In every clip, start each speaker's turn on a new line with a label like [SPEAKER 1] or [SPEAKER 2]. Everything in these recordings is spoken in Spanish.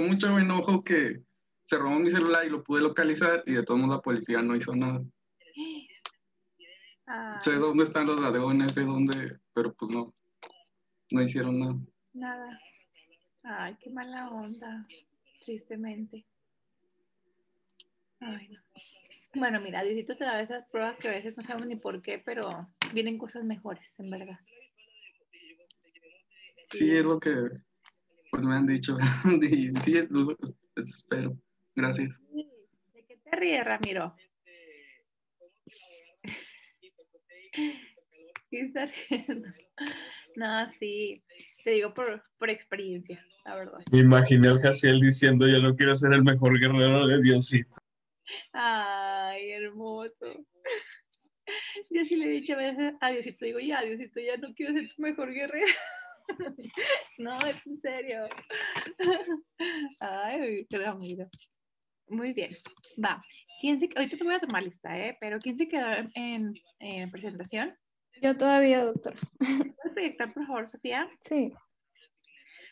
[SPEAKER 1] mucho enojo que se robó mi celular y lo pude localizar y de todo modos la policía no hizo nada. Ah. Sé dónde están los ladrones, sé dónde, pero pues no, no hicieron nada. Nada. Ay, qué mala onda, tristemente. Ay, no. Bueno, mira, Diosito te da esas pruebas que a veces no sabemos ni por qué, pero vienen cosas mejores, en verdad. Sí, es lo que pues me han dicho, sí, los espero. Gracias. ¿De qué te ríes, Ramiro? ¿Qué está riendo? No, sí, te digo por, por experiencia, la verdad. Me imaginé al Jaciel diciendo, yo no quiero ser el mejor guerrero de Diosito. Ay, hermoso. Yo sí le he dicho a veces a Diosito, digo, ya, Diosito, ya no quiero ser tu mejor guerrero. no, es en serio. Ay, qué Muy bien, va. ¿Quién Ahorita te voy a tomar lista, ¿eh? Pero ¿quién se quedó en, presentación?
[SPEAKER 2] Yo todavía,
[SPEAKER 1] doctor ¿Puedes proyectar, por favor, Sofía? Sí.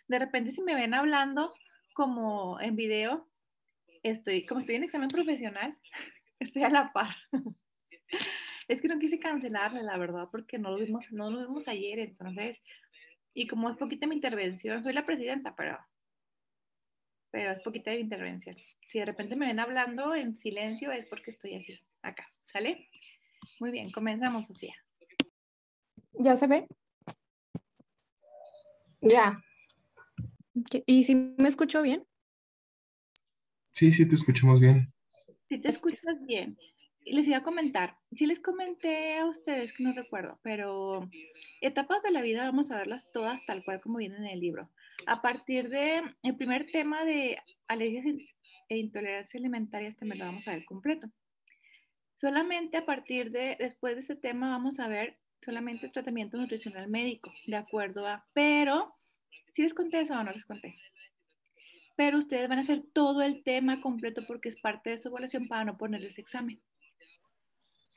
[SPEAKER 1] De repente, si me ven hablando como en video, estoy, como estoy en examen profesional, estoy a la par. Es que no quise cancelarle, la verdad, porque no lo vimos, no lo vimos ayer, entonces y como es poquita mi intervención, soy la presidenta, pero, pero es poquita mi intervención. Si de repente me ven hablando en silencio es porque estoy así, acá, ¿sale? Muy bien, comenzamos, Sofía. ¿Ya se ve? Ya. ¿Y si me escucho bien? Sí, sí, te escuchamos bien. Si te escuchas bien les iba a comentar, sí les comenté a ustedes que no recuerdo, pero etapas de la vida vamos a verlas todas tal cual como vienen en el libro. A partir de el primer tema de alergias e intolerancia alimentaria, este me lo vamos a ver completo. Solamente a partir de, después de este tema vamos a ver solamente el tratamiento nutricional médico, de acuerdo a, pero, si ¿sí les conté eso o no les conté pero ustedes van a hacer todo el tema completo porque es parte de su evaluación para no ponerles examen.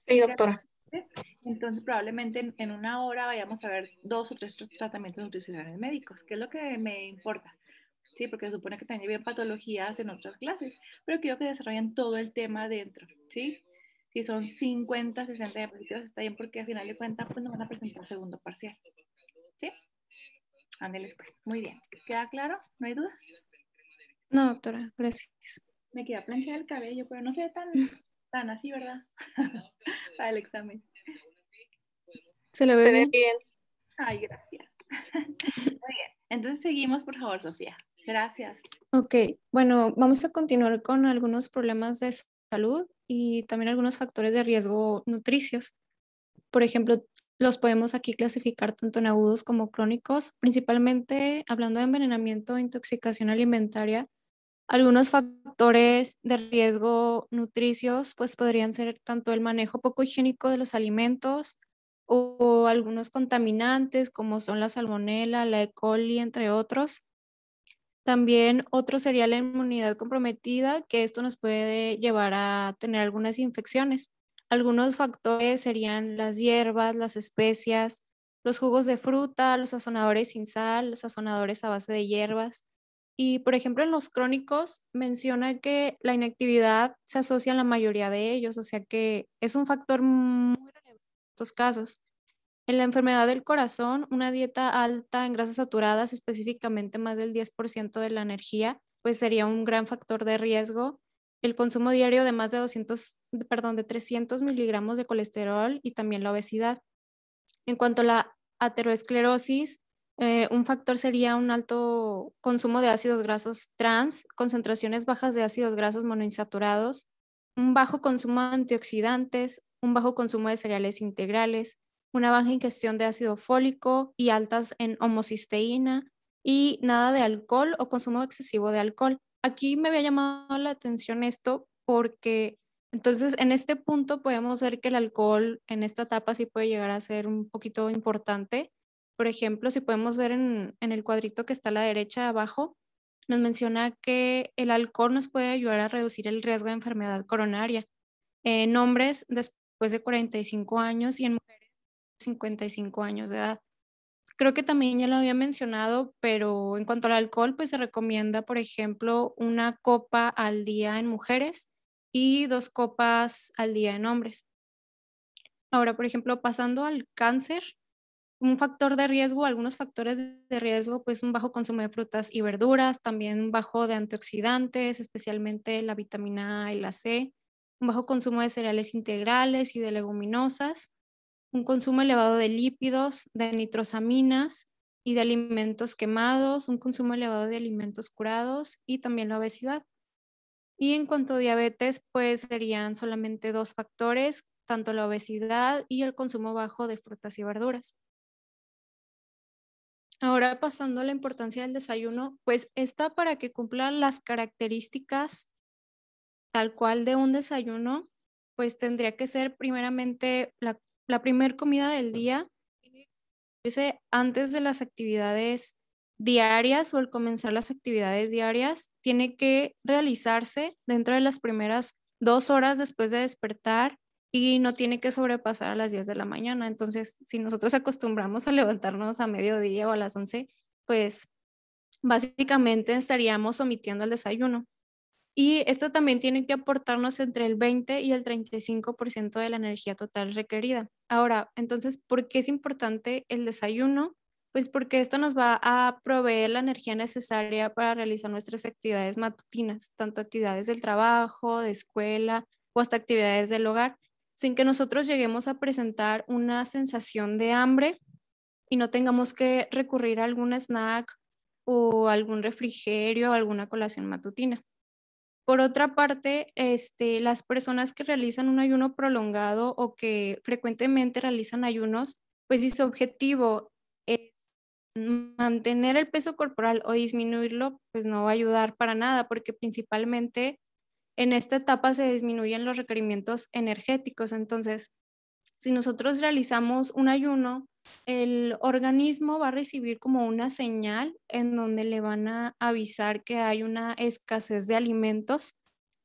[SPEAKER 1] Sí, doctora. Entonces, probablemente en, una hora vayamos a ver dos o tres tratamientos nutricionales médicos, que es lo que me importa. Sí, porque se supone que también hay patologías en otras clases, pero quiero que desarrollen todo el tema dentro, ¿sí? Si son 50, 60 diapositivas, está bien, porque al final de cuentas, pues nos van a presentar segundo parcial, ¿sí? Ándeles, pues, muy bien. ¿Queda claro? ¿No hay dudas?
[SPEAKER 2] No, doctora, gracias.
[SPEAKER 1] Me queda planchar el cabello, pero no sé tan así, ¿verdad? Para pues, el examen.
[SPEAKER 2] Se lo ve bien.
[SPEAKER 1] Ay, gracias. Muy bien. Entonces seguimos, por favor, Sofía. Gracias.
[SPEAKER 2] Ok, bueno, vamos a continuar con algunos problemas de salud y también algunos factores de riesgo nutricios. Por ejemplo, los podemos aquí clasificar tanto en agudos como crónicos, principalmente hablando de envenenamiento o intoxicación alimentaria, algunos factores de riesgo nutricios pues podrían ser tanto el manejo poco higiénico de los alimentos o, algunos contaminantes como son la salmonela, la E. coli, entre otros. También otro sería la inmunidad comprometida, que esto nos puede llevar a tener algunas infecciones. Algunos factores serían las hierbas, las especias, los jugos de fruta, los sazonadores sin sal, los sazonadores a base de hierbas, y, por ejemplo, en los crónicos menciona que la inactividad se asocia en la mayoría de ellos, o sea que es un factor muy relevante en estos casos. En la enfermedad del corazón, una dieta alta en grasas saturadas, específicamente más del 10% de la energía, pues sería un gran factor de riesgo. El consumo diario de más de 200, perdón, de 300 miligramos de colesterol y también la obesidad. En cuanto a la ateroesclerosis, eh, un factor sería un alto consumo de ácidos grasos trans, concentraciones bajas de ácidos grasos monoinsaturados, un bajo consumo de antioxidantes, un bajo consumo de cereales integrales, una baja ingestión de ácido fólico y altas en homocisteína y nada de alcohol o consumo excesivo de alcohol. Aquí me había llamado la atención esto porque entonces en este punto podemos ver que el alcohol en esta etapa sí puede llegar a ser un poquito importante por ejemplo, si podemos ver en, el cuadrito que está a la derecha abajo, nos menciona que el alcohol nos puede ayudar a reducir el riesgo de enfermedad coronaria en hombres después de 45 años y en mujeres 55 años de edad. Creo que también ya lo había mencionado, pero en cuanto al alcohol, pues se recomienda, por ejemplo, una copa al día en mujeres y dos copas al día en hombres. Ahora, por ejemplo, pasando al cáncer, un factor de riesgo, algunos factores de riesgo, pues un bajo consumo de frutas y verduras, también un bajo de antioxidantes, especialmente la vitamina A y la C, un bajo consumo de cereales integrales y de leguminosas, un consumo elevado de lípidos, de nitrosaminas y de alimentos quemados, un consumo elevado de alimentos curados y también la obesidad. Y en cuanto a diabetes, pues serían solamente dos factores, tanto la obesidad y el consumo bajo de frutas y verduras. Ahora pasando a la importancia del desayuno, pues está para que cumpla las características tal cual de un desayuno, pues tendría que ser primeramente la, primera comida del día, antes de las actividades diarias o al comenzar las actividades diarias, tiene que realizarse dentro de las primeras dos horas después de despertar y no tiene que sobrepasar a las 10 de la mañana. Entonces, si nosotros acostumbramos a levantarnos a mediodía o a las 11, pues básicamente estaríamos omitiendo el desayuno. Y esto también tiene que aportarnos entre el 20 y el 35% de la energía total requerida. Ahora, entonces, ¿por qué es importante el desayuno? Pues porque esto nos va a proveer la energía necesaria para realizar nuestras actividades matutinas, tanto actividades del trabajo, de escuela o hasta actividades del hogar sin que nosotros lleguemos a presentar una sensación de hambre y no tengamos que recurrir a algún snack o algún refrigerio o alguna colación matutina. Por otra parte, este, las personas que realizan un ayuno prolongado o que frecuentemente realizan ayunos, pues si su objetivo es mantener el peso corporal o disminuirlo, pues no va a ayudar para nada, porque principalmente en esta etapa se disminuyen los requerimientos energéticos. Entonces, si nosotros realizamos un ayuno, el organismo va a recibir como una señal en donde le van a avisar que hay una escasez de alimentos.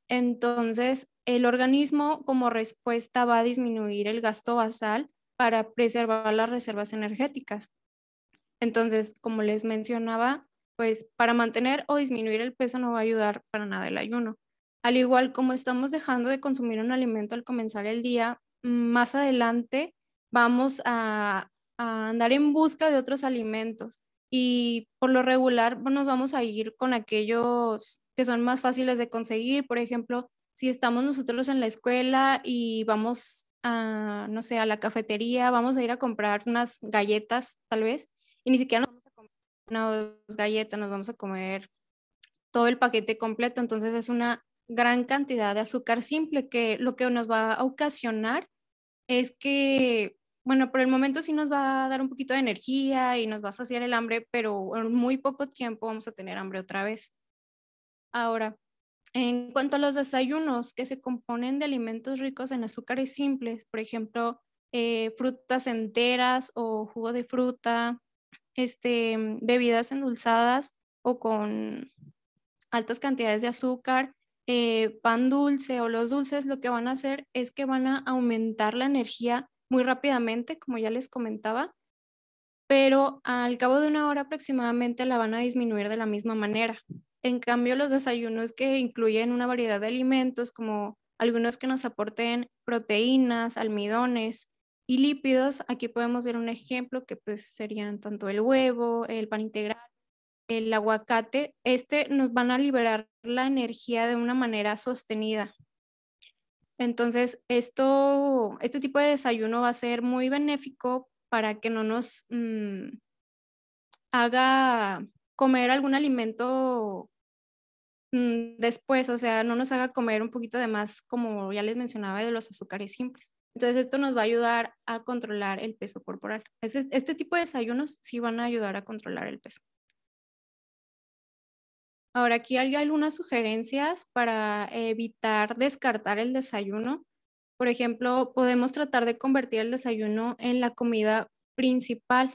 [SPEAKER 2] Entonces, el organismo como respuesta va a disminuir el gasto basal para preservar las reservas energéticas. Entonces, como les mencionaba, pues para mantener o disminuir el peso no va a ayudar para nada el ayuno. Al igual como estamos dejando de consumir un alimento al comenzar el día, mm, más adelante vamos a, andar en busca de otros alimentos y por lo regular nos vamos a ir con aquellos que son más fáciles de conseguir. Por ejemplo, si estamos nosotros en la escuela y vamos a, no sé, a la cafetería, vamos a ir a comprar unas galletas tal vez y ni siquiera nos vamos a comer una o dos galletas, nos vamos a comer todo el paquete completo. Entonces es una gran cantidad de azúcar simple, que lo que nos va a ocasionar es que, bueno, por el momento sí nos va a dar un poquito de energía y nos va a saciar el hambre, pero en muy poco tiempo vamos a tener hambre otra vez. Ahora, en cuanto a los desayunos que se componen de alimentos ricos en azúcares simples, por ejemplo, eh, frutas enteras o jugo de fruta, este, bebidas endulzadas o con altas cantidades de azúcar, eh, pan dulce o los dulces, lo que van a hacer es que van a aumentar la energía muy rápidamente, como ya les comentaba, pero al cabo de una hora aproximadamente la van a disminuir de la misma manera. En cambio, los desayunos que incluyen una variedad de alimentos, como algunos que nos aporten proteínas, almidones y lípidos, aquí podemos ver un ejemplo que pues serían tanto el huevo, el pan integral, el aguacate, este nos van a liberar la energía de una manera sostenida. Entonces, esto, este tipo de desayuno va a ser muy benéfico para que no nos mm, haga comer algún alimento mm, después, o sea, no nos haga comer un poquito de más, como ya les mencionaba, de los azúcares simples. Entonces, esto nos va a ayudar a controlar el peso corporal. este tipo de desayunos sí van a ayudar a controlar el peso. Ahora aquí hay algunas sugerencias para evitar descartar el desayuno. Por ejemplo, podemos tratar de convertir el desayuno en la comida principal.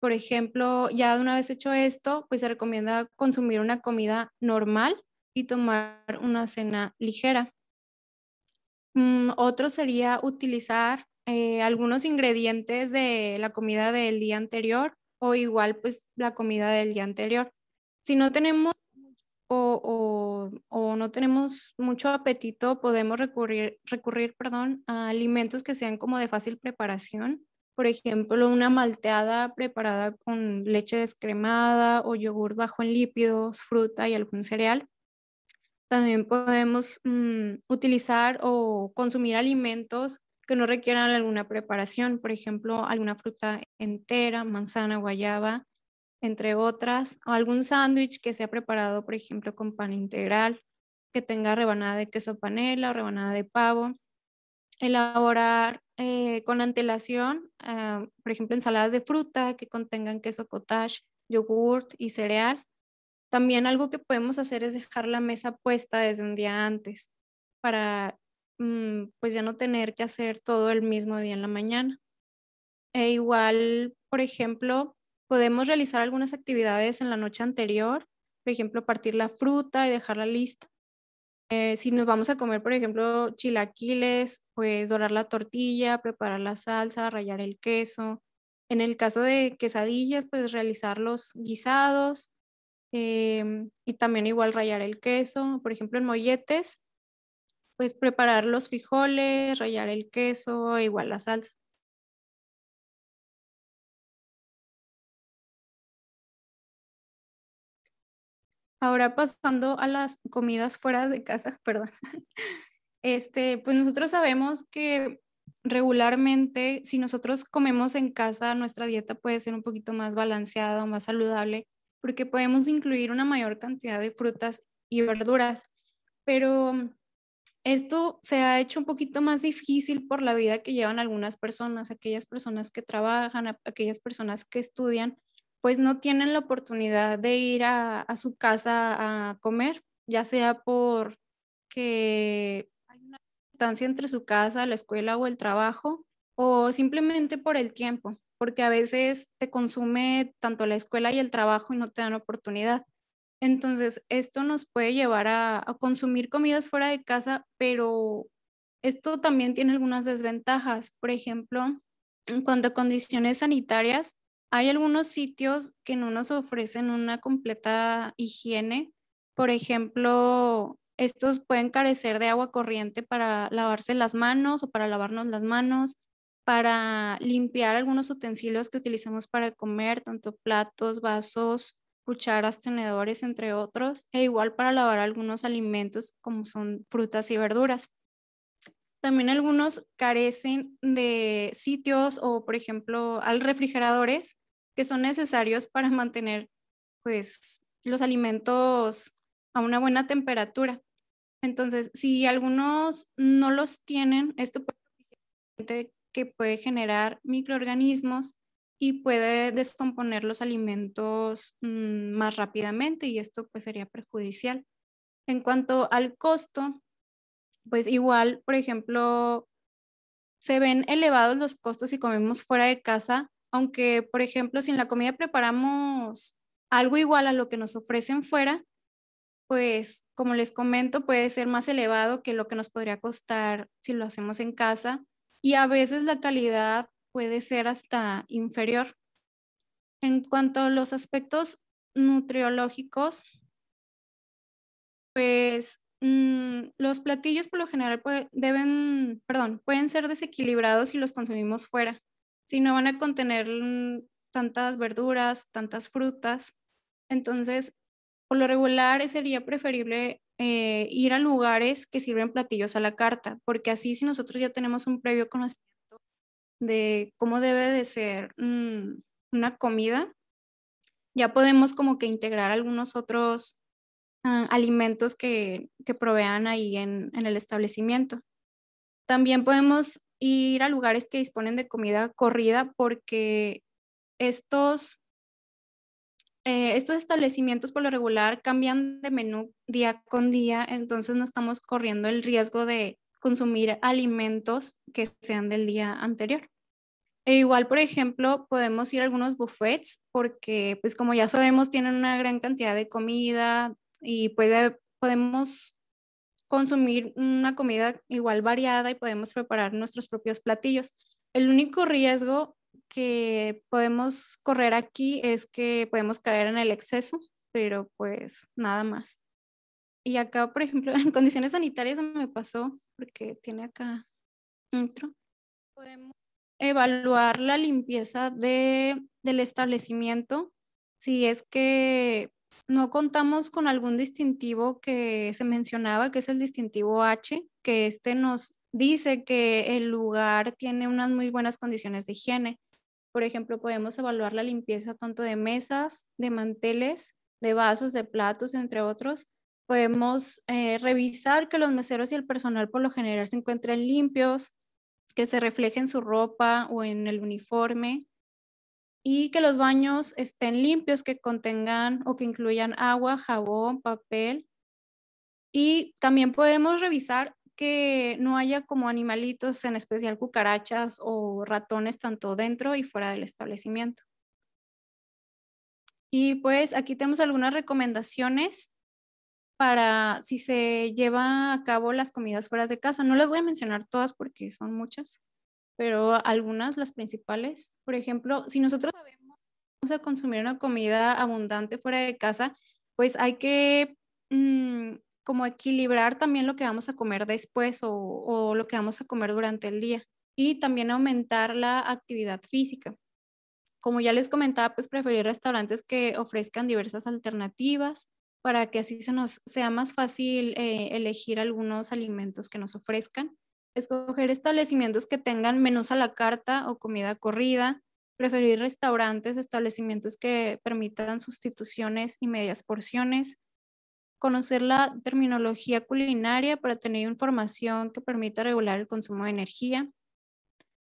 [SPEAKER 2] Por ejemplo, ya de una vez hecho esto, pues se recomienda consumir una comida normal y tomar una cena ligera. Mm, otro sería utilizar eh, algunos ingredientes de la comida del día anterior o igual pues la comida del día anterior si no tenemos o, no tenemos mucho apetito, podemos recurrir, perdón, a alimentos que sean como de fácil preparación. Por ejemplo, una malteada preparada con leche descremada o yogur bajo en lípidos, fruta y algún cereal. También podemos mm, utilizar o consumir alimentos que no requieran alguna preparación, por ejemplo, alguna fruta entera, manzana, guayaba, entre otras, o algún sándwich que sea preparado, por ejemplo, con pan integral, que tenga rebanada de queso panela o rebanada de pavo. Elaborar eh, con antelación, ah, por ejemplo, ensaladas de fruta que contengan queso cottage, yogurt y cereal. También algo que podemos hacer es dejar la mesa puesta desde un día antes para mm, pues ya no tener que hacer todo el mismo día en la mañana. E igual, por ejemplo, Podemos realizar algunas actividades en la noche anterior, por ejemplo, partir la fruta y dejarla lista. Eh, si nos vamos a comer, por ejemplo, chilaquiles, pues dorar la tortilla, preparar la salsa, rallar el queso. En el caso de quesadillas, pues realizar los guisados em, y también igual rallar el queso. Por ejemplo, en molletes, pues preparar los frijoles, rallar
[SPEAKER 1] el queso, e igual la salsa. Ahora pasando
[SPEAKER 2] a las comidas fuera de casa, perdón. Este, pues nosotros sabemos que regularmente si nosotros comemos en casa, nuestra dieta puede ser un poquito más balanceada o más saludable porque podemos incluir una mayor cantidad de frutas y verduras, pero mm, esto se ha hecho un poquito más difícil por la vida que llevan algunas personas, aquellas personas que trabajan, aquellas personas que estudian pues no tienen la oportunidad de ir a, su casa a comer, ya sea por que hay una distancia entre su casa, la escuela o el trabajo, o simplemente por el tiempo, porque a veces te consume tanto la escuela y el trabajo y no te dan oportunidad. Entonces, esto nos puede llevar a consumir comidas fuera de casa, pero esto también tiene algunas desventajas. Por ejemplo, en cuanto a condiciones sanitarias, hay algunos sitios que no nos ofrecen una completa higiene. Por ejemplo, estos pueden carecer de agua corriente para lavarse las manos o para lavarnos las manos, para limpiar algunos utensilios que utilizamos para comer, tanto platos, vasos, cucharas, tenedores, entre otros, e igual para lavar algunos alimentos como son frutas y verduras. También algunos carecen de sitios o, por ejemplo, al refrigeradores que son necesarios para mantener pues, los alimentos a una buena temperatura. Entonces, si algunos no los tienen, esto puede que puede generar microorganismos y puede descomponer los alimentos mm, más rápidamente y esto pues sería perjudicial. En cuanto al costo, pues igual, por ejemplo, se ven elevados los costos si comemos fuera de casa, aunque, por ejemplo, si en la comida preparamos algo igual a lo que nos ofrecen fuera, pues como les comento, puede ser más elevado que lo que nos podría costar si lo hacemos en casa y a veces la calidad puede ser hasta inferior. En cuanto a los aspectos nutriológicos, pues Mm, los platillos por lo general deben, perdón, pueden ser desequilibrados si los consumimos fuera. Si no van a contener mm, tantas verduras, tantas frutas. Entonces, por lo regular eh, sería preferible eh, ir a lugares que sirven platillos a la carta, porque así si nosotros ya tenemos un previo conocimiento de cómo debe de ser mm, una comida, ya podemos como que integrar algunos otros Ah, alimentos que, provean ahí en, el establecimiento. También podemos ir a lugares que disponen de comida corrida porque estos, eh, estos establecimientos por lo regular cambian de menú día con día, entonces no estamos corriendo el riesgo de consumir alimentos que sean del día anterior. E igual, por ejemplo, podemos ir a algunos buffets porque, pues como ya sabemos, tienen una gran cantidad de comida, y puede, podemos consumir una comida igual variada y podemos preparar nuestros propios platillos. El único riesgo que podemos correr aquí es que podemos caer en el exceso, pero pues nada más. Y acá, por ejemplo, en condiciones sanitarias me pasó, porque tiene acá intro, podemos evaluar la limpieza del establecimiento, si es que no contamos con algún distintivo que se mencionaba, que es el distintivo H, que este nos dice que el lugar tiene unas muy buenas condiciones de higiene. Por ejemplo, podemos evaluar la limpieza tanto de mesas, de manteles, de vasos, de platos, entre otros. Podemos eh, revisar que los meseros y el personal por lo general se encuentren limpios, que se refleje en su ropa o en el uniforme, y que los baños estén limpios, que contengan o que incluyan agua, jabón, papel. Y también podemos revisar que no haya como animalitos, en especial cucarachas o ratones, tanto dentro y fuera del establecimiento. Y pues aquí tenemos algunas recomendaciones para si se lleva a cabo las comidas fuera de casa. No las voy a mencionar todas porque son muchas, pero algunas, las principales, por ejemplo, si nosotros sabemos a consumir una comida abundante fuera de casa, pues hay que mm, como equilibrar también lo que vamos a comer después o, lo que vamos a comer durante el día y también aumentar la actividad física. Como ya les comentaba, pues preferir restaurantes que ofrezcan diversas alternativas para que así se nos sea más fácil eh, elegir algunos alimentos que nos ofrezcan escoger establecimientos que tengan menús a la carta o comida corrida, preferir restaurantes establecimientos que permitan sustituciones y medias porciones, conocer la terminología culinaria para tener información que permita regular el consumo de energía,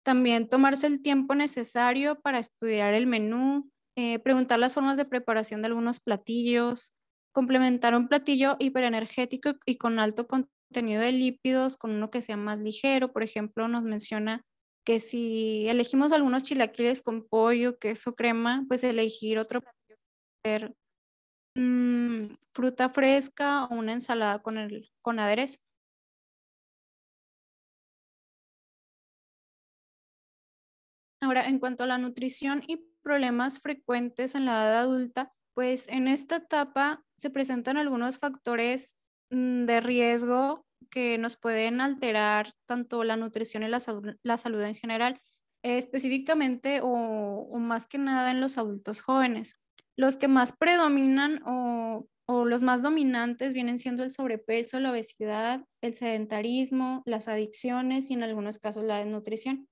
[SPEAKER 2] también tomarse el tiempo necesario para estudiar el menú, eh, preguntar las formas de preparación de algunos platillos, complementar un platillo hiperenergético y con alto contenido contenido de lípidos con uno que sea más ligero. Por ejemplo, nos menciona que si elegimos algunos chilaquiles con pollo, queso, crema, pues elegir otro platillo ser mm, fruta fresca o una
[SPEAKER 1] ensalada con, el, con aderezo. Ahora, en cuanto a la nutrición y problemas
[SPEAKER 2] frecuentes en la edad adulta, pues en esta etapa se presentan algunos factores Mm, de riesgo que nos pueden alterar tanto la nutrición y la, salud, en general, específicamente o, más que nada en los adultos jóvenes. Los que más predominan o los más dominantes vienen siendo el sobrepeso, la obesidad, el sedentarismo, las adicciones y en algunos casos la desnutrición.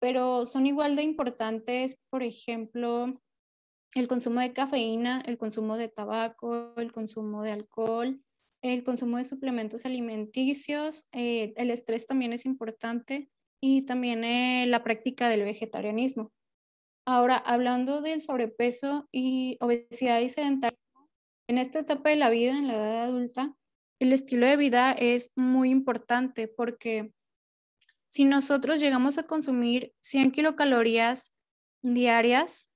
[SPEAKER 2] Pero son igual de importantes, por ejemplo, el consumo de cafeína, el consumo de tabaco, el consumo de alcohol, el consumo de suplementos alimenticios, eh, el estrés también es importante y también eh, la práctica del vegetarianismo. Ahora, hablando del sobrepeso y obesidad y sedentarismo, en esta etapa de la vida, en la edad adulta, el estilo de vida es muy importante porque si nosotros llegamos a consumir 100 kilocalorías diarias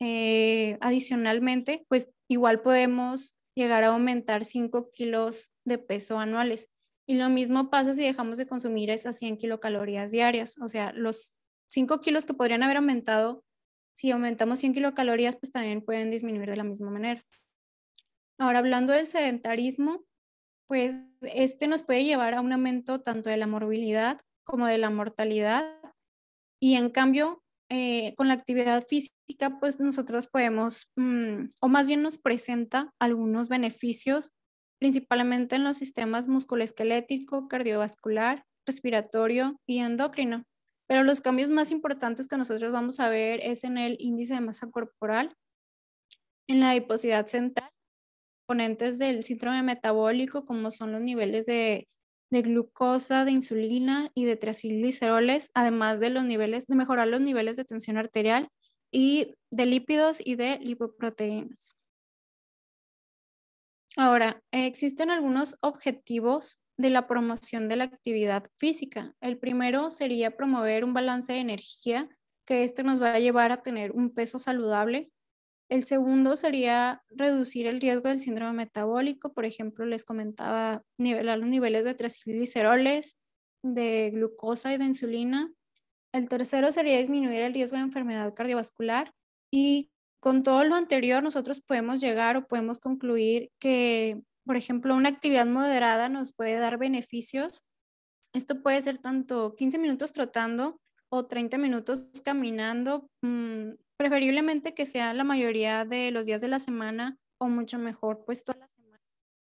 [SPEAKER 2] eh, adicionalmente, pues igual podemos llegar a aumentar 5 kilos de peso anuales. Y lo mismo pasa si dejamos de consumir esas 100 kilocalorías diarias. O sea, los 5 kilos que podrían haber aumentado, si aumentamos 100 kilocalorías, pues también pueden disminuir de la misma manera. Ahora, hablando del sedentarismo, pues este nos puede llevar a un aumento tanto de la morbilidad como de la mortalidad. Y en cambio, eh, con la actividad física, pues nosotros podemos, mm, o más bien nos presenta algunos beneficios, principalmente en los sistemas musculoesquelético, cardiovascular, respiratorio y endocrino. Pero los cambios más importantes que nosotros vamos a ver es en el índice de masa corporal, en la adiposidad central, componentes del síndrome metabólico, como son los niveles de de glucosa, de insulina y de triglicéridos, además de los niveles, de mejorar los niveles de tensión arterial y de lípidos y de lipoproteínas. Ahora, existen algunos objetivos de la promoción de la actividad física. El primero sería promover un balance de energía, que esto nos va a llevar a tener un peso saludable, el segundo sería reducir el riesgo del síndrome metabólico. Por ejemplo, les comentaba nivelar los niveles de triglicéridos, de glucosa y de insulina. El tercero sería disminuir el riesgo de enfermedad cardiovascular. Y con todo lo anterior, nosotros podemos llegar o podemos concluir que, por ejemplo, una actividad moderada nos puede dar beneficios. Esto puede ser tanto 15 minutos trotando o 30 minutos caminando, mm, preferiblemente que sea la mayoría de los días de la semana o mucho mejor, pues toda la semana.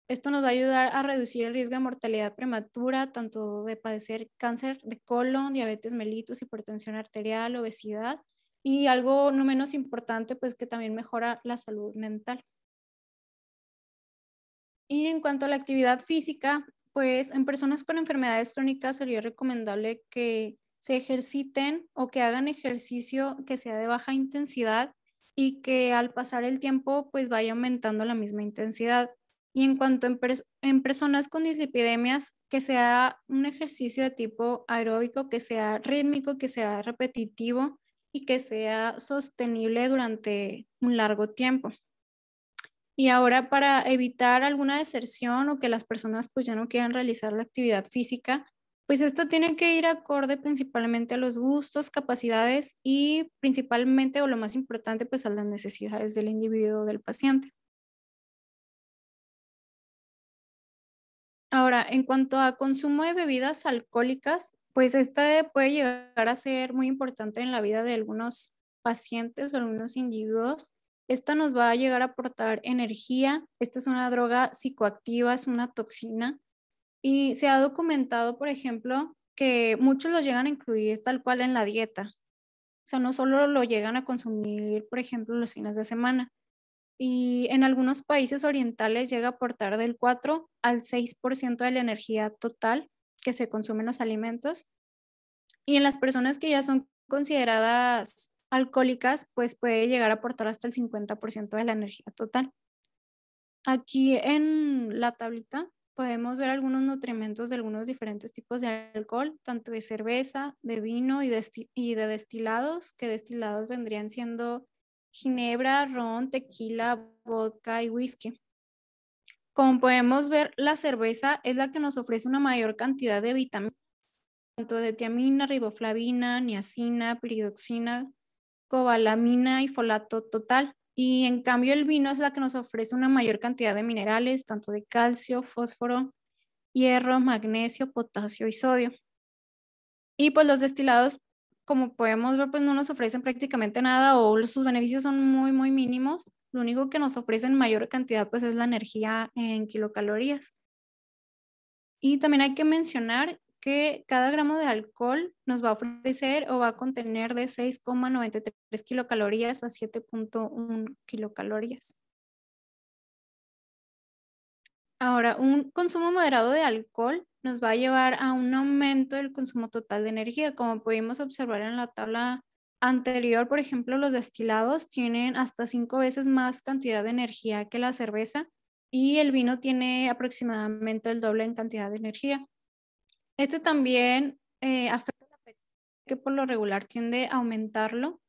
[SPEAKER 2] Esto nos va a ayudar a reducir el riesgo de mortalidad prematura, tanto de padecer cáncer de colon, diabetes mellitus, hipertensión arterial, obesidad y algo no menos importante, pues que también mejora la salud mental. Y en cuanto a la actividad física, pues en personas con enfermedades crónicas sería recomendable que se ejerciten o que hagan ejercicio que sea de baja intensidad y que al pasar el tiempo pues vaya aumentando la misma intensidad. Y en cuanto en, personas con dislipidemias, que sea un ejercicio de tipo aeróbico, que sea rítmico, que sea repetitivo y que sea sostenible durante un largo tiempo. Y ahora para evitar alguna deserción o que las personas pues ya no quieran realizar la actividad física, pues esto tiene que ir acorde principalmente a los gustos, capacidades y principalmente o lo más importante pues a las necesidades del individuo del paciente. Ahora, en cuanto a consumo de bebidas alcohólicas, pues esta puede llegar a ser muy importante en la vida de algunos pacientes o algunos individuos. Esta nos va a llegar a aportar energía. Esta es una droga psicoactiva, es una toxina y se ha documentado, por ejemplo, que muchos lo llegan a incluir tal cual en la dieta. O sea, no solo lo llegan a consumir, por ejemplo, los fines de semana. Y en algunos países orientales llega a aportar del 4 al 6% de la energía total que se consumen los alimentos. Y en las personas que ya son consideradas alcohólicas, pues puede llegar a aportar hasta el 50% de la energía total. Aquí en la tablita podemos ver algunos nutrimentos de algunos diferentes tipos de alcohol, tanto de cerveza, de vino y de, y de destilados, que destilados vendrían siendo ginebra, ron, tequila, vodka y whisky. Como podemos ver, la cerveza es la que nos ofrece una mayor cantidad de vitaminas, tanto de tiamina, riboflavina, niacina, piridoxina, cobalamina y folato total y en cambio el vino es la que nos ofrece una mayor cantidad de minerales, tanto de calcio, fósforo, hierro, magnesio, potasio y sodio. Y pues los destilados, como podemos ver, pues no nos ofrecen prácticamente nada o sus beneficios son muy, muy mínimos. Lo único que nos ofrecen mayor cantidad pues es la energía en kilocalorías. Y también hay que mencionar que cada gramo de alcohol nos va a ofrecer o va a contener de 6,93 kilocalorías a 7,1 kilocalorías. Ahora, un consumo moderado de alcohol nos va a llevar a un aumento del consumo total de energía. Como pudimos observar en la tabla anterior, por ejemplo, los destilados tienen hasta cinco veces más cantidad de energía que la cerveza y el vino tiene aproximadamente el doble en cantidad de energía. Este también eh, afecta la que por lo regular tiende a aumentarlo.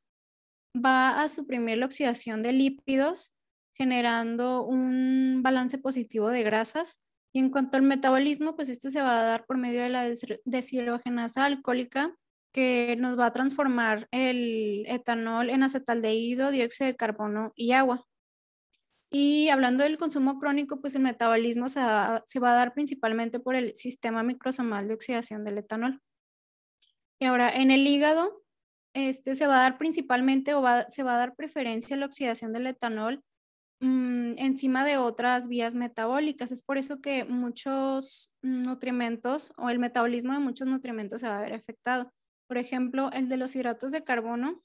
[SPEAKER 2] Va a suprimir la oxidación de lípidos, generando un balance positivo de grasas. Y en cuanto al metabolismo, pues esto se va a dar por medio de la deshidrogenasa alcohólica, que nos va a transformar el etanol en acetaldehído, dióxido de carbono y agua. Y hablando del consumo crónico, pues el metabolismo se, va a dar principalmente por el sistema microsomal de oxidación del etanol. Y ahora, en el hígado, este, se va a dar principalmente o se va a dar preferencia a la oxidación del etanol mm, encima de otras vías metabólicas. Es por eso que muchos nutrimentos o el metabolismo de muchos nutrimentos se va a ver afectado. Por ejemplo, el de los hidratos de carbono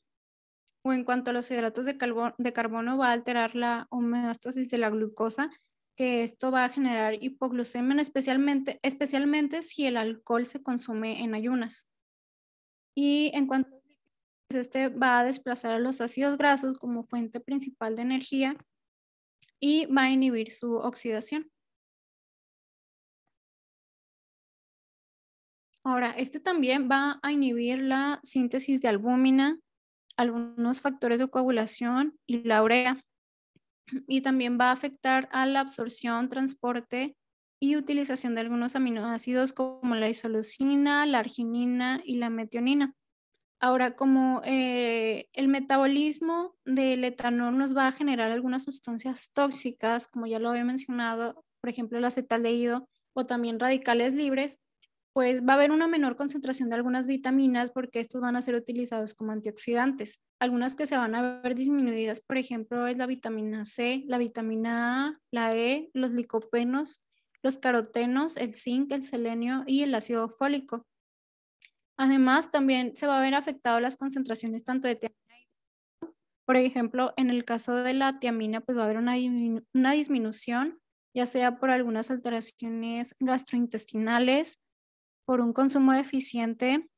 [SPEAKER 2] o en cuanto a los hidratos de, carbono, va a alterar la homeostasis de la glucosa, que esto va a generar hipoglucemia, especialmente, especialmente si el alcohol se consume en ayunas. Y en cuanto a pues, este va a desplazar a los ácidos grasos como fuente principal de energía y va a inhibir su oxidación. Ahora, este también va a inhibir la síntesis de albúmina, algunos factores de coagulación y la urea. Y también va a afectar a la absorción, transporte y utilización de algunos aminoácidos como la isoleucina, la arginina y la metionina. Ahora, como eh, el metabolismo del etanol nos va a generar algunas sustancias tóxicas, como ya lo había mencionado, por ejemplo, el acetaldehído o también radicales libres, pues va a haber una menor concentración de algunas vitaminas porque estos van a ser utilizados como antioxidantes. Algunas que se van a ver disminuidas, por ejemplo, es la vitamina C, la vitamina A, la E, los licopenos, los carotenos, el zinc, el selenio y el ácido fólico. Además, también se va a ver afectado las concentraciones tanto de tiamina por ejemplo, en el caso de la tiamina, pues va a haber una disminución, ya sea por algunas alteraciones gastrointestinales, por un consumo deficiente,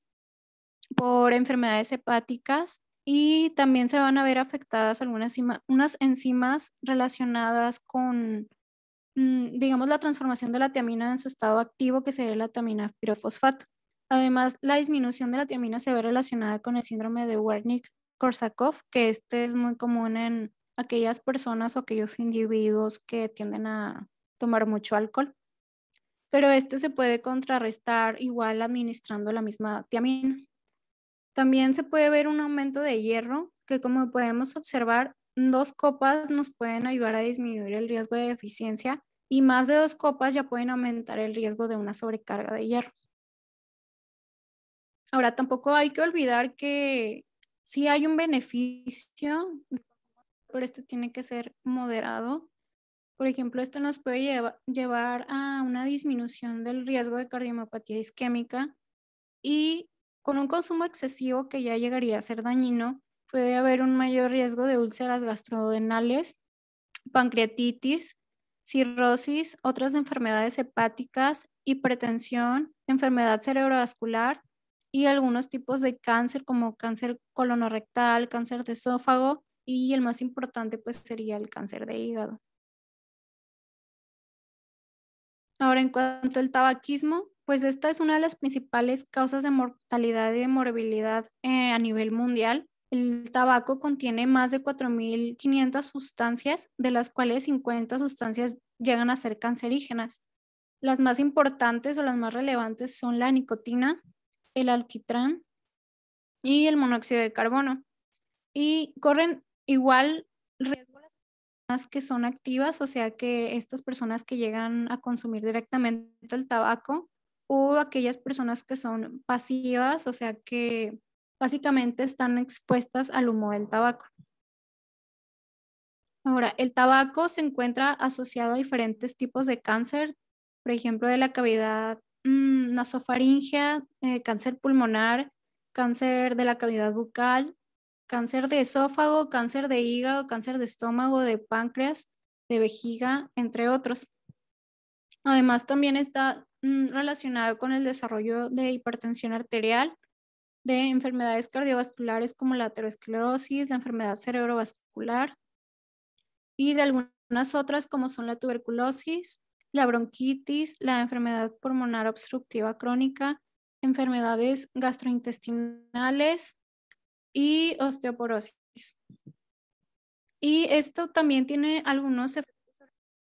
[SPEAKER 2] por enfermedades hepáticas y también se van a ver afectadas algunas unas enzimas relacionadas con, mm, digamos, la transformación de la tiamina en su estado activo, que sería la tiamina pirofosfato. Además, la disminución de la tiamina se ve relacionada con el síndrome de Wernicke-Korsakoff, que este es muy común en aquellas personas o aquellos individuos que tienden a tomar mucho alcohol pero este se puede contrarrestar igual administrando la misma tiamina. También se puede ver un aumento de hierro, que como podemos observar, dos copas nos pueden ayudar a disminuir el riesgo de deficiencia y más de dos copas ya pueden aumentar el riesgo de una sobrecarga de hierro. Ahora, tampoco hay que olvidar que si hay un beneficio, pero este tiene que ser moderado por ejemplo, esto nos puede llevar a una disminución del riesgo de cardiopatía isquémica y con un consumo excesivo que ya llegaría a ser dañino, puede haber un mayor riesgo de úlceras gastrodenales, pancreatitis, cirrosis, otras enfermedades hepáticas, hipertensión, enfermedad cerebrovascular y algunos tipos de cáncer como cáncer colonorectal, cáncer de esófago y el más importante pues sería el cáncer de hígado. Ahora, en cuanto al tabaquismo, pues esta es una de las principales causas de mortalidad y de morbilidad eh, a nivel mundial. El tabaco contiene más de 4.500 sustancias, de las cuales 50 sustancias llegan a ser cancerígenas. Las más importantes o las más relevantes son la nicotina, el alquitrán y el monóxido de carbono. Y corren igual que son activas, o sea que estas personas que llegan a consumir directamente el tabaco o aquellas personas que son pasivas, o sea que básicamente están expuestas al humo del tabaco. Ahora, el tabaco se encuentra asociado a diferentes tipos de cáncer, por ejemplo, de la cavidad mmm, nasofaringea, eh, cáncer pulmonar, cáncer de la cavidad bucal, cáncer de esófago, cáncer de hígado, cáncer de estómago, de páncreas, de vejiga, entre otros. Además, también está mm, relacionado con el desarrollo de hipertensión arterial, de enfermedades cardiovasculares como la aterosclerosis, la enfermedad cerebrovascular y de algunas otras como son la tuberculosis, la bronquitis, la enfermedad pulmonar obstructiva crónica, enfermedades gastrointestinales, y osteoporosis. Y esto también tiene algunos efectos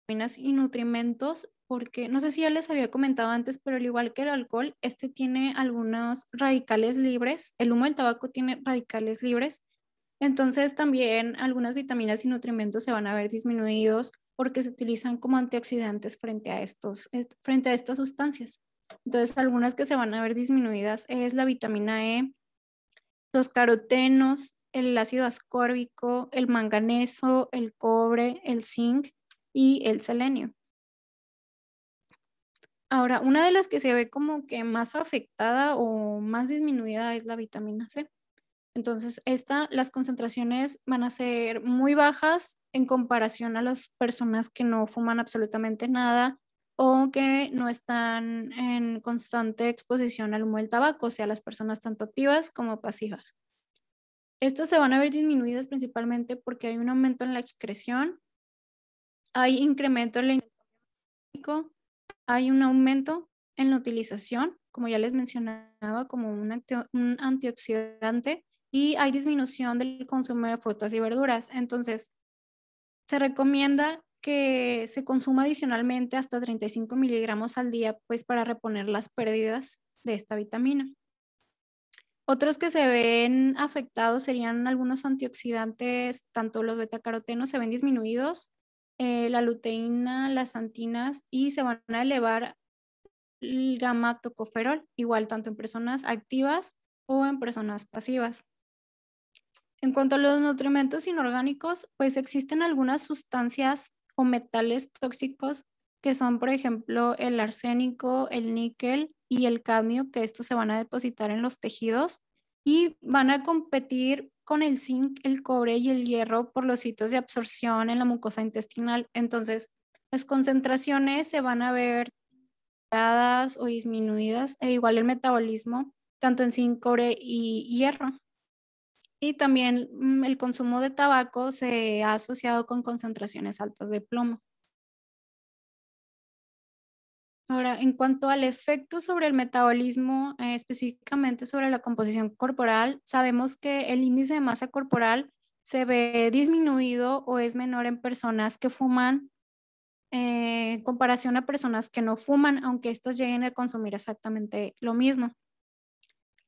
[SPEAKER 2] vitaminas y nutrimentos, porque no sé si ya les había comentado antes, pero al igual que el alcohol, este tiene algunos radicales libres. El humo del tabaco tiene radicales libres. Entonces también algunas vitaminas y nutrimentos se van a ver disminuidos porque se utilizan como antioxidantes frente a, estos, eh, frente a estas sustancias. Entonces algunas que se van a ver disminuidas es la vitamina E, los carotenos, el ácido ascórbico, el manganeso, el cobre, el zinc y el selenio. Ahora, una de las que se ve como que más afectada o más disminuida es la vitamina C. Entonces, las concentraciones van a ser muy bajas en comparación a las personas que no fuman absolutamente nada o que no están en constante exposición al humo del tabaco, o sea, las personas tanto activas como pasivas. Estas se van a ver disminuidas principalmente porque hay un aumento en la excreción, hay incremento en el hay un aumento en la utilización, como ya les mencionaba, como un antioxidante y hay disminución del consumo de frutas y verduras. Entonces, se recomienda que se consuma adicionalmente hasta 35 miligramos al día, pues para reponer las pérdidas de esta vitamina. Otros que se ven afectados serían algunos antioxidantes, tanto los betacarotenos se ven disminuidos, eh, la luteína, las antinas y se van a elevar el gamma igual tanto en personas activas o en personas pasivas. En cuanto a los nutrimentos inorgánicos, pues existen algunas sustancias metales tóxicos que son, por ejemplo, el arsénico, el níquel y el cadmio, que estos se van a depositar en los tejidos y van a competir con el zinc, el cobre y el hierro por los sitios de absorción en la mucosa intestinal. Entonces, las concentraciones se van a ver o disminuidas, e igual el metabolismo, tanto en zinc, cobre y hierro. Y también mm, el consumo de tabaco se ha asociado con concentraciones altas de plomo. Ahora, en cuanto al efecto sobre el metabolismo, eh, específicamente sobre la composición corporal, sabemos que el índice de masa corporal se ve disminuido o es menor en personas que fuman eh, en comparación a personas que no fuman, aunque éstas lleguen a consumir exactamente lo mismo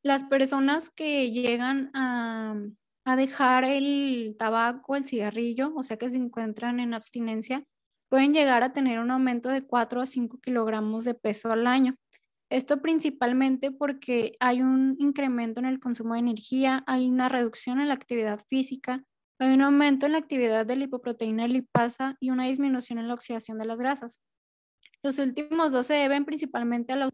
[SPEAKER 2] las personas que llegan mm, a, dejar el tabaco, el cigarrillo, o sea que se encuentran en abstinencia, pueden llegar a tener un aumento de 4 a 5 kilogramos de peso al año. Esto principalmente porque hay un incremento en el consumo de energía, hay una reducción en la actividad física, hay un aumento en la actividad de la lipoproteína lipasa y una disminución en la oxidación de las grasas. Los últimos dos se deben principalmente a la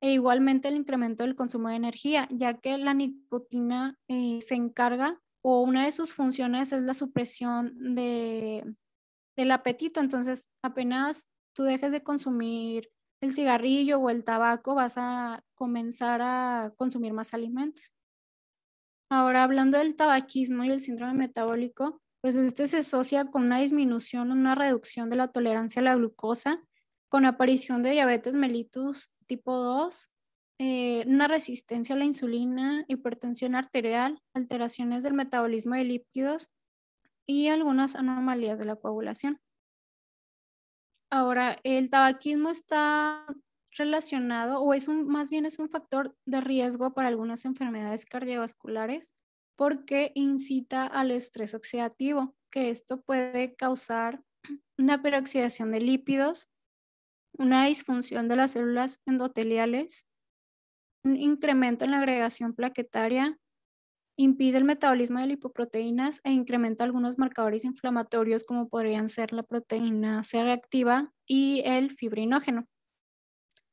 [SPEAKER 2] e igualmente el incremento del consumo de energía, ya que la nicotina eh, se encarga o una de sus funciones es la supresión del apetito. Entonces, apenas tú dejes de consumir el cigarrillo o el tabaco, vas a comenzar a consumir más alimentos. Ahora, hablando del tabaquismo y el síndrome metabólico, pues este se asocia con una disminución, una reducción de la tolerancia a la glucosa con aparición de diabetes mellitus tipo 2, eh, una resistencia a la insulina, hipertensión arterial, alteraciones del metabolismo de lípidos y algunas anomalías de la coagulación. Ahora, el tabaquismo está relacionado o es más bien es un factor de riesgo para algunas enfermedades cardiovasculares porque incita al estrés oxidativo, que esto puede causar una peroxidación de lípidos, una disfunción de las células endoteliales, un incremento en la agregación plaquetaria, impide el metabolismo de lipoproteínas e incrementa algunos marcadores inflamatorios como podrían ser la proteína C reactiva y el fibrinógeno.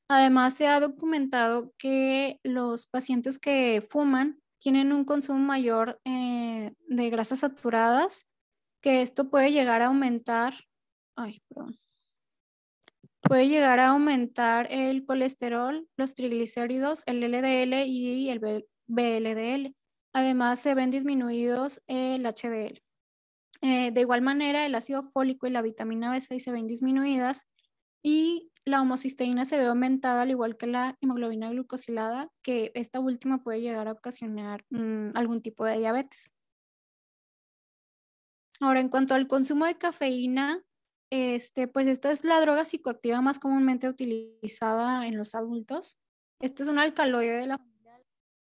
[SPEAKER 2] Además, se ha documentado que los pacientes que fuman tienen un consumo mayor eh, de grasas saturadas, que esto puede llegar a aumentar, ay, perdón, Puede llegar a aumentar el colesterol, los triglicéridos, el LDL y el BLDL. Además, se ven disminuidos el HDL. Eh, de igual manera, el ácido fólico y la vitamina B6 se ven disminuidas y la homocisteína se ve aumentada, al igual que la hemoglobina glucosilada, que esta última puede llegar a ocasionar mm, algún tipo de diabetes. Ahora, en cuanto al consumo de cafeína, este, pues esta es la droga psicoactiva más comúnmente utilizada en los adultos. Este es un alcaloide de la familia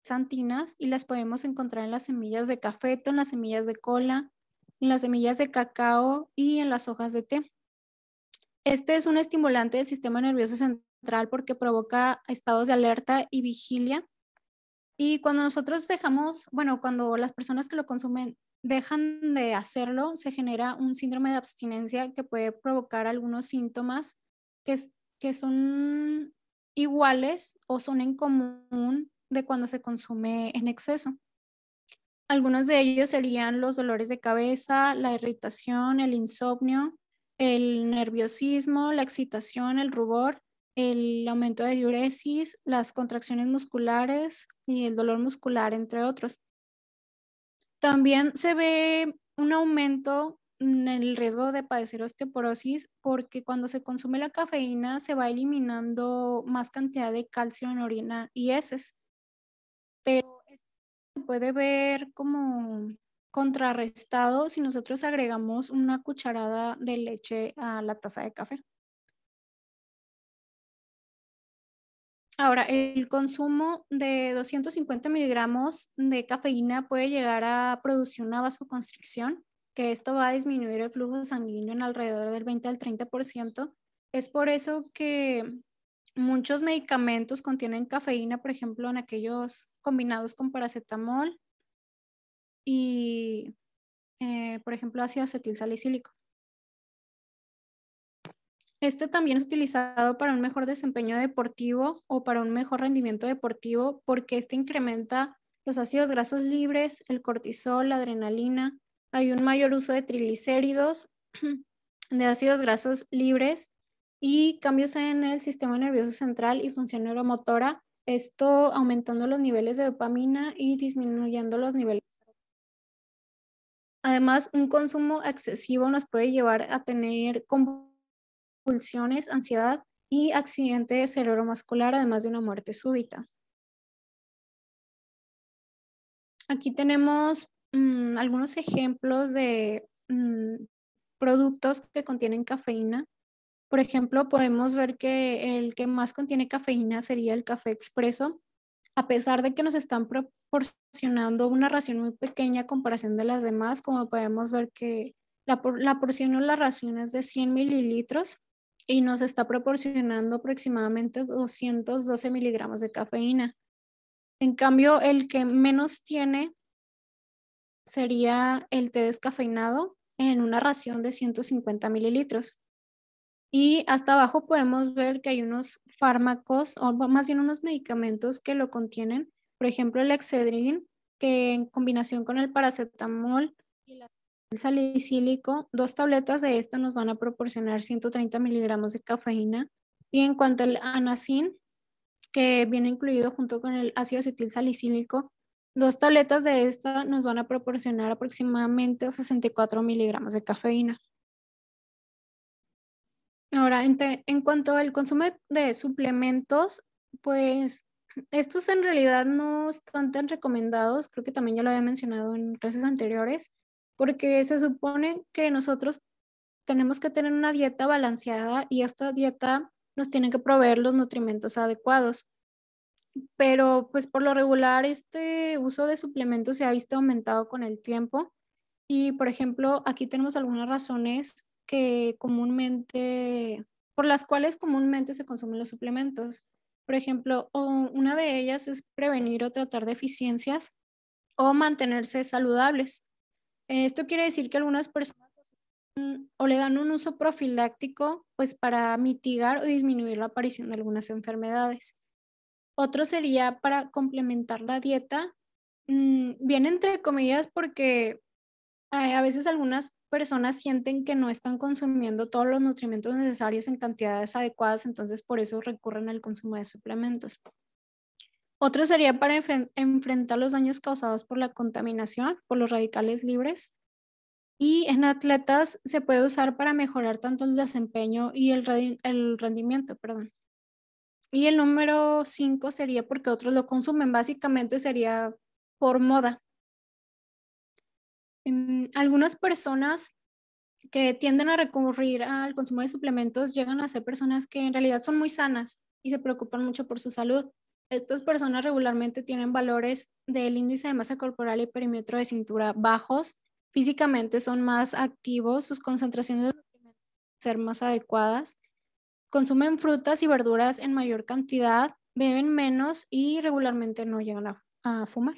[SPEAKER 2] santinas y las podemos encontrar en las semillas de café, en las semillas de cola, en las semillas de cacao y en las hojas de té. Este es un estimulante del sistema nervioso central porque provoca estados de alerta y vigilia. Y cuando nosotros dejamos, bueno, cuando las personas que lo consumen dejan de hacerlo, se genera un síndrome de abstinencia que puede provocar algunos síntomas que, son iguales o son en común de cuando se consume en exceso. Algunos de ellos serían los dolores de cabeza, la irritación, el insomnio, el nerviosismo, la excitación, el rubor, el aumento de diuresis, las contracciones musculares y el dolor muscular, entre otros. También se ve un aumento en el riesgo de padecer osteoporosis porque cuando se consume la cafeína se va eliminando más cantidad de calcio en orina y heces. Pero se puede ver como contrarrestado si nosotros agregamos una cucharada de leche a la taza de café. Ahora, el consumo de 250 miligramos de cafeína puede llegar a producir una vasoconstricción, que esto va a disminuir el flujo sanguíneo en alrededor del 20 al 30%. Es por eso que muchos medicamentos contienen cafeína, por ejemplo, en aquellos combinados con paracetamol y, eh, por ejemplo, ácido acetilsalicílico. Este también es utilizado para un mejor desempeño deportivo o para un mejor rendimiento deportivo porque este incrementa los ácidos grasos libres, el cortisol, la adrenalina. Hay un mayor uso de triglicéridos, de ácidos grasos libres y cambios en el sistema nervioso central y función neuromotora. Esto aumentando los niveles de dopamina y disminuyendo los niveles Además, un consumo excesivo nos puede llevar a tener pulsiones, ansiedad y accidente cerebrovascular, además de una muerte súbita. Aquí tenemos mm, algunos ejemplos de mm, productos que contienen cafeína. Por ejemplo, podemos ver que el que más contiene cafeína sería el café expreso, a pesar de que nos están proporcionando una ración muy pequeña en comparación de las demás, como podemos ver que la, la porción o la ración es de 100 mililitros, y nos está proporcionando aproximadamente 212 miligramos de cafeína. En cambio, el que menos tiene sería el té descafeinado en una ración de 150 mililitros. Y hasta abajo podemos ver que hay unos fármacos, o más bien unos medicamentos que lo contienen. Por ejemplo, el Excedrin, que en combinación con el paracetamol y la salicílico, dos tabletas de esta nos van a proporcionar 130 miligramos de cafeína. Y en cuanto al anacin, que viene incluido junto con el ácido acetil salicílico, dos tabletas de esta nos van a proporcionar aproximadamente 64 miligramos de cafeína. Ahora, en cuanto al consumo de suplementos, pues estos en realidad no están tan recomendados, creo que también ya lo había mencionado en clases anteriores, porque se supone que nosotros tenemos que tener una dieta balanceada y esta dieta nos tiene que proveer los nutrimentos adecuados. Pero pues por lo regular este uso de suplementos se ha visto aumentado con el tiempo y por ejemplo aquí tenemos algunas razones que comúnmente, por las cuales comúnmente se consumen los suplementos. Por ejemplo, una de ellas es prevenir o tratar deficiencias o mantenerse saludables. Eh, esto quiere decir que algunas personas o le dan un uso profiláctico pues para mitigar o disminuir la aparición de algunas enfermedades. Otro sería para complementar la dieta, mm, bien entre comillas porque eh, a veces algunas personas sienten que no están consumiendo todos los nutrientes necesarios en cantidades adecuadas, entonces por eso recurren al consumo de suplementos. Otro sería para enfrentar los daños causados por la contaminación, por los radicales libres. Y en atletas se puede usar para mejorar tanto el desempeño y el, rendimiento. Perdón. Y el número cinco sería porque otros lo consumen. Básicamente sería por moda. Em, algunas personas que tienden a recurrir al consumo de suplementos llegan a ser personas que en realidad son muy sanas y se preocupan mucho por su salud estas personas regularmente tienen valores del índice de masa corporal y perímetro de cintura bajos, físicamente son más activos, sus concentraciones de ser más adecuadas, consumen frutas y verduras en mayor cantidad, beben menos y regularmente no llegan a, fumar.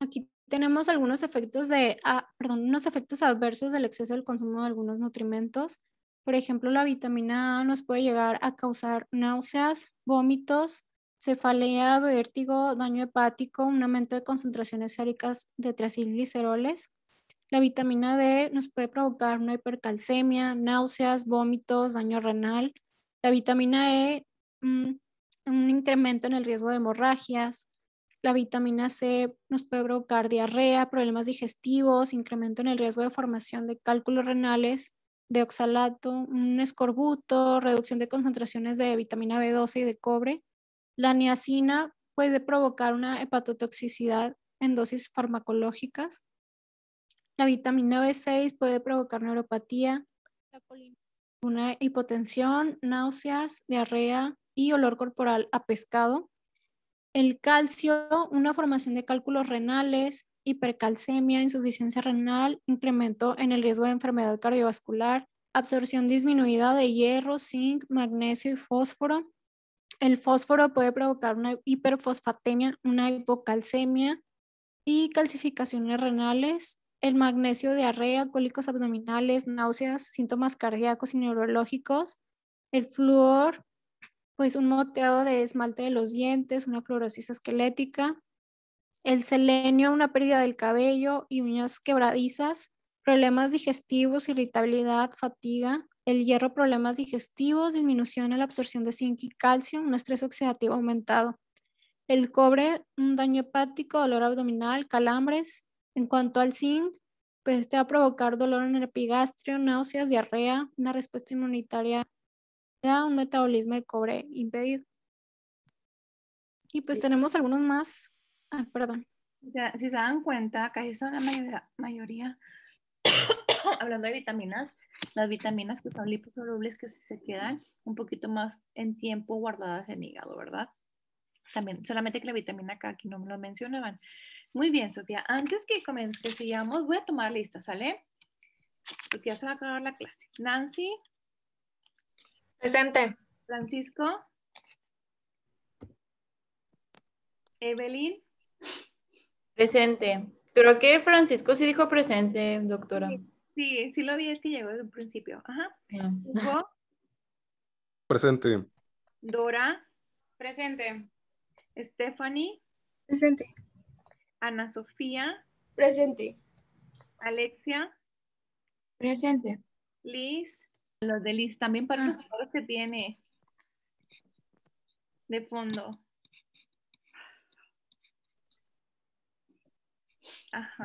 [SPEAKER 2] Aquí tenemos algunos efectos ah, unos efectos adversos del exceso del consumo de algunos nutrimentos. Por ejemplo, la vitamina A nos puede llegar a causar náuseas, vómitos, cefalea, vértigo, daño hepático, un aumento de concentraciones séricas de triacilgliceroles. La vitamina D nos puede provocar una hipercalcemia, náuseas, vómitos, daño renal. La vitamina E, mm, un incremento en el riesgo de hemorragias. La vitamina C nos puede provocar diarrea, problemas digestivos, incremento en el riesgo de formación de cálculos renales de oxalato, un escorbuto, reducción de concentraciones de vitamina B12 y de cobre. La niacina puede provocar una hepatotoxicidad en dosis farmacológicas. La vitamina B6 puede provocar neuropatía, una hipotensión, náuseas, diarrea y olor corporal a pescado. El calcio, una formación de cálculos renales, hipercalcemia, insuficiencia renal, incremento en el riesgo de enfermedad cardiovascular, absorción disminuida de hierro, zinc, magnesio y fósforo. El fósforo puede provocar una hiperfosfatemia, una hipocalcemia y calcificaciones renales. El magnesio, diarrea, cólicos abdominales, náuseas, síntomas cardíacos y neurológicos. El flúor, pues un moteado de esmalte de los dientes, una fluorosis esquelética, el selenio, una pérdida del cabello y uñas quebradizas, problemas digestivos, irritabilidad, fatiga, el hierro, problemas digestivos, disminución en la absorción de zinc y calcio, un estrés oxidativo aumentado. El cobre, un daño hepático, dolor abdominal, calambres. En cuanto al zinc, pues este va a provocar dolor en el epigastrio, náuseas, diarrea, una respuesta inmunitaria, un metabolismo de cobre impedido. Y pues tenemos algunos más
[SPEAKER 1] Ah, perdón. si se dan cuenta, casi son la mayoría, hablando de vitaminas, las vitaminas que son liposolubles que se quedan un poquito más en tiempo guardadas en hígado, ¿verdad? También, solamente que la vitamina K aquí no me lo mencionaban. Muy bien, Sofía, antes que comencemos, sigamos, voy a tomar lista, ¿sale? Porque ya se va a acabar la clase. Nancy. Presente. Francisco. Evelyn. Presente. Pero que Francisco sí dijo presente, doctora. Sí, sí, lo vi, es que llegó desde el principio. Ajá. Ah. Presente. Dora. Presente. Stephanie. Presente. Ana Sofía. Presente. Alexia. Presente. Liz. Los de Liz, también para nosotros ah. que tiene de fondo.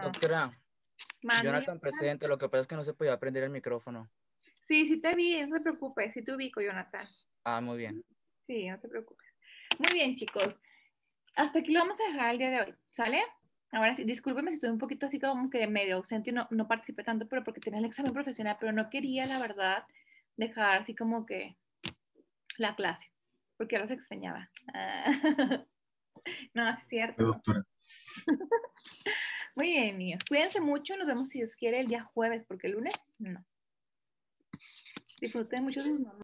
[SPEAKER 1] Doctora, Jonathan presidente,
[SPEAKER 2] lo que pasa es que no se podía aprender el micrófono.
[SPEAKER 1] Sí, sí te vi, no te preocupes, sí te ubico, Jonathan. Ah, muy bien. Sí, no te preocupes. Muy bien, chicos. Hasta aquí lo vamos a dejar el día de hoy, ¿sale? Ahora sí, discúlpeme si estuve un poquito así como que medio ausente y no, no participé tanto, pero porque tenía el examen profesional, pero no quería, la verdad, dejar así como que la clase, porque los extrañaba. Ah. no, es cierto. Doctora. Muy bien, niños. Cuídense mucho. Nos vemos si Dios quiere el día jueves, porque el lunes no. Disfruten mucho sus mamás.